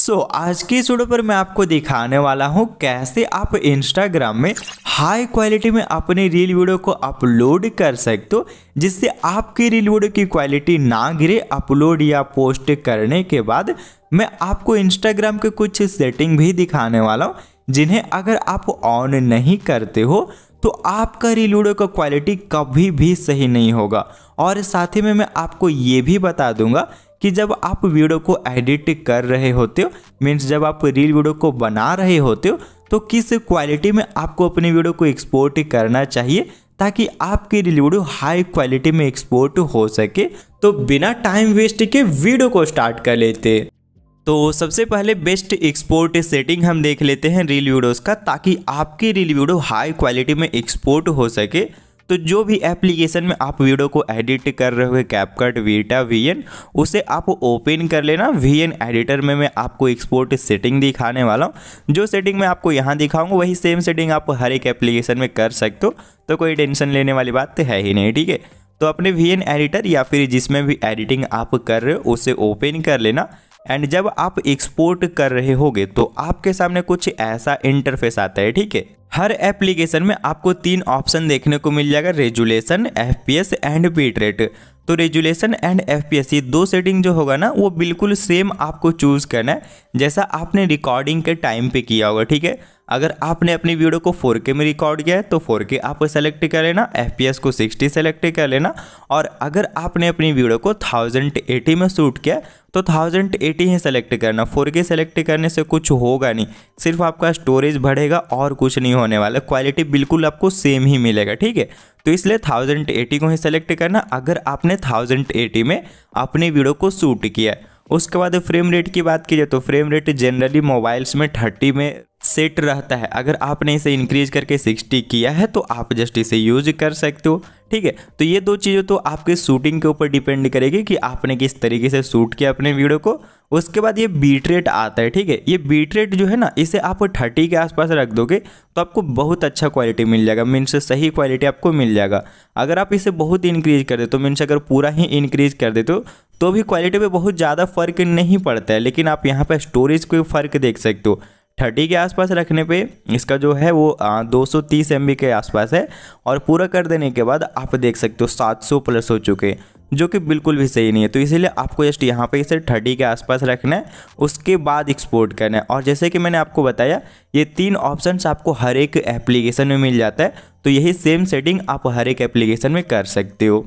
सो so, आज की इस वीडियो पर मैं आपको दिखाने वाला हूँ कैसे आप इंस्टाग्राम में हाई क्वालिटी में अपने रील वीडियो को अपलोड कर सकते हो जिससे आपकी रील वीडियो की क्वालिटी ना गिरे अपलोड या पोस्ट करने के बाद मैं आपको इंस्टाग्राम के कुछ सेटिंग भी दिखाने वाला हूँ जिन्हें अगर आप ऑन नहीं करते हो तो आपका रील वीडियो का क्वालिटी कभी भी सही नहीं होगा और साथ ही में मैं आपको ये भी बता दूंगा कि जब आप वीडियो को एडिट कर रहे होते हो मीन्स जब आप रील वीडियो को बना रहे होते हो तो किस क्वालिटी में आपको अपने वीडियो को एक्सपोर्ट करना चाहिए ताकि आपकी रील वीडियो हाई क्वालिटी में एक्सपोर्ट हो सके तो बिना टाइम वेस्ट के वीडियो को स्टार्ट कर लेते तो सबसे पहले बेस्ट एक्सपोर्ट सेटिंग हम देख लेते हैं रील वीडियोस का ताकि आपकी रील वीडियो हाई क्वालिटी में एक्सपोर्ट हो सके तो जो भी एप्लीकेशन में आप वीडियो को एडिट कर रहे हो कैपकट वीटा वी उसे आप ओपन कर लेना वी एडिटर में मैं आपको एक्सपोर्ट सेटिंग दिखाने वाला हूँ जो सेटिंग मैं आपको यहाँ दिखाऊंगा वही सेम सेटिंग आप हर एक एप्लीकेशन में कर सकते हो तो कोई टेंशन लेने वाली बात तो है ही नहीं ठीक है तो अपने वी एडिटर या फिर जिसमें भी एडिटिंग आप कर रहे हो उसे ओपन कर लेना एंड जब आप एक्सपोर्ट कर रहे होगे तो आपके सामने कुछ ऐसा इंटरफेस आता है ठीक है हर एप्लीकेशन में आपको तीन ऑप्शन देखने को मिल जाएगा resolution F and bit rate तो रेजुलेशन एंड एफ दो सेटिंग जो होगा ना वो बिल्कुल सेम आपको चूज़ करना है जैसा आपने रिकॉर्डिंग के टाइम पे किया होगा ठीक है अगर आपने अपनी वीडियो को 4K में रिकॉर्ड किया है तो 4K आप सेलेक्ट कर लेना एफ को 60 सेलेक्ट कर लेना और अगर आपने अपनी वीडियो को 1080 में शूट किया तो 1080 ही सेलेक्ट करना 4K सेलेक्ट करने से कुछ होगा नहीं सिर्फ आपका स्टोरेज बढ़ेगा और कुछ नहीं होने वाला क्वालिटी बिल्कुल आपको सेम ही मिलेगा ठीक है तो इसलिए थाउजेंड एटी को ही सेलेक्ट करना अगर आपने थाउजेंड एटी में अपने वीडियो को शूट किया उसके बाद फ्रेम रेट की बात की जाए तो फ्रेम रेट जनरली मोबाइल्स में थर्टी में सेट रहता है अगर आपने इसे इंक्रीज करके सिक्सटी किया है तो आप जस्ट इसे यूज कर सकते हो ठीक है तो ये दो चीज़ें तो आपके शूटिंग के ऊपर डिपेंड करेगी कि आपने किस तरीके से शूट किया अपने वीडियो को उसके बाद ये बीट रेट आता है ठीक है ये बीट रेट जो है ना इसे आप थर्टी के आसपास रख दोगे तो आपको बहुत अच्छा क्वालिटी मिल जाएगा मीन्स सही क्वालिटी आपको मिल जाएगा अगर आप इसे बहुत इंक्रीज कर दे तो मीन्स अगर पूरा ही इंक्रीज कर देते हो तो भी क्वालिटी पे बहुत ज़्यादा फ़र्क नहीं पड़ता है लेकिन आप यहाँ पर स्टोरेज को फ़र्क देख सकते हो थर्टी के आसपास रखने पे इसका जो है वो दो सौ तीस एम बी के आसपास है और पूरा कर देने के बाद आप देख सकते हो सात सौ प्लस हो चुके जो कि बिल्कुल भी सही नहीं है तो इसीलिए आपको जस्ट यहाँ पे इसे थर्टी के आसपास रखना है उसके बाद एक्सपोर्ट करना है और जैसे कि मैंने आपको बताया ये तीन ऑप्शन आपको हर एक एप्लीकेशन में मिल जाता है तो यही सेम सेटिंग आप हर एक एप्लीकेशन में कर सकते हो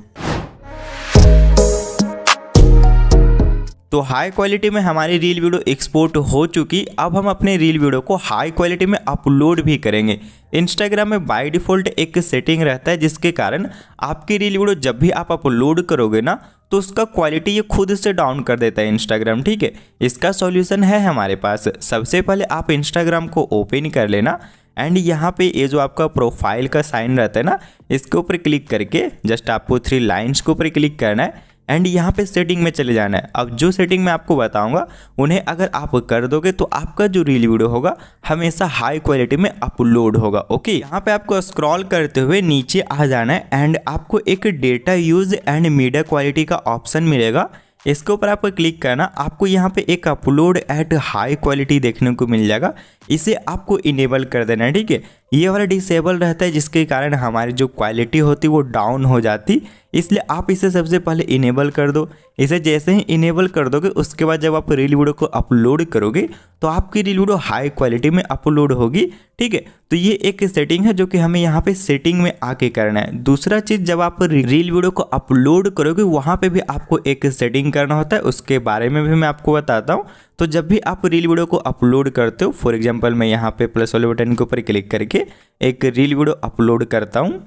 तो हाई क्वालिटी में हमारी रील वीडियो एक्सपोर्ट हो चुकी अब हम अपने रील वीडियो को हाई क्वालिटी में अपलोड भी करेंगे इंस्टाग्राम में बाय डिफ़ॉल्ट एक सेटिंग रहता है जिसके कारण आपकी रील वीडियो जब भी आप अपलोड करोगे ना तो उसका क्वालिटी ये खुद से डाउन कर देता है इंस्टाग्राम ठीक है इसका सॉल्यूशन है हमारे पास सबसे पहले आप इंस्टाग्राम को ओपन कर लेना एंड यहाँ पे ये जो आपका प्रोफाइल का साइन रहता है ना इसके ऊपर क्लिक करके जस्ट आपको थ्री लाइन्स के ऊपर क्लिक करना है एंड यहाँ पे सेटिंग में चले जाना है अब जो सेटिंग मैं आपको बताऊंगा उन्हें अगर आप कर दोगे तो आपका जो रील वीडियो होगा हमेशा हाई क्वालिटी में अपलोड होगा ओके यहाँ पे आपको स्क्रॉल करते हुए नीचे आ जाना है एंड आपको एक data use and media quality का ऑप्शन मिलेगा इसके ऊपर आपको क्लिक करना आपको यहाँ पे एक अपलोड एट हाई क्वालिटी देखने को मिल जाएगा इसे आपको इनेबल कर देना है ठीक है ये वाला डिसेबल रहता है जिसके कारण हमारी जो क्वालिटी होती वो डाउन हो जाती इसलिए आप इसे सबसे पहले इनेबल कर दो इसे जैसे ही इनेबल कर दोगे उसके बाद जब आप रील वीडियो को अपलोड करोगे तो आपकी रील वीडियो हाई क्वालिटी में अपलोड होगी ठीक है तो ये एक सेटिंग है जो कि हमें यहाँ पे सेटिंग में आके करना है दूसरा चीज़ जब आप रील वीडियो को अपलोड करोगे वहाँ पर भी आपको एक सेटिंग करना होता है उसके बारे में भी मैं आपको बताता हूँ तो जब भी आप रील वीडियो को अपलोड करते हो फॉर एग्जाम्पल मैं यहाँ पर प्लस वाले बटन के ऊपर क्लिक करके एक रील वीडियो अपलोड करता हूँ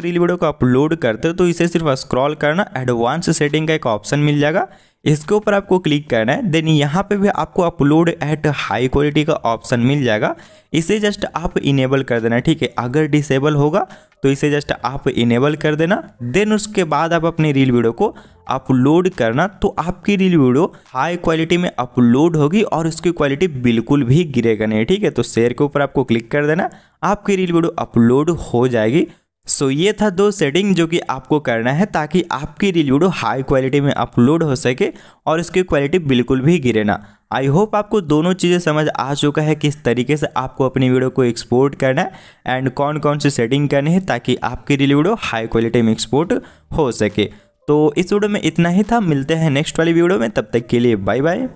रील वीडियो को अपलोड करते हो तो इसे सिर्फ स्क्रॉल करना एडवांस सेटिंग का एक ऑप्शन मिल जाएगा इसके ऊपर आपको क्लिक करना है देन यहाँ पे भी आपको अपलोड एट हाई क्वालिटी का ऑप्शन मिल जाएगा इसे जस्ट आप इनेबल कर देना ठीक है अगर डिसेबल होगा तो इसे जस्ट आप इनेबल कर देना देन उसके बाद आप अपनी रील वीडियो को अपलोड करना तो आपकी रील वीडियो हाई क्वालिटी में अपलोड होगी और उसकी क्वालिटी बिल्कुल भी गिरेगा नहीं ठीक है तो शेयर के ऊपर आपको क्लिक कर देना आपकी रील वीडियो अपलोड हो जाएगी सो so, ये था दो सेटिंग जो कि आपको करना है ताकि आपकी रील वीडियो हाई क्वालिटी में अपलोड हो सके और इसकी क्वालिटी बिल्कुल भी गिरे ना आई होप आपको दोनों चीज़ें समझ आ चुका है किस तरीके से आपको अपनी वीडियो को एक्सपोर्ट करना है एंड कौन कौन सी सेटिंग करनी है ताकि आपकी रील वीडियो हाई क्वालिटी में एक्सपोर्ट हो सके तो इस वीडियो में इतना ही था मिलते हैं नेक्स्ट वाली वीडियो में तब तक के लिए बाय बाय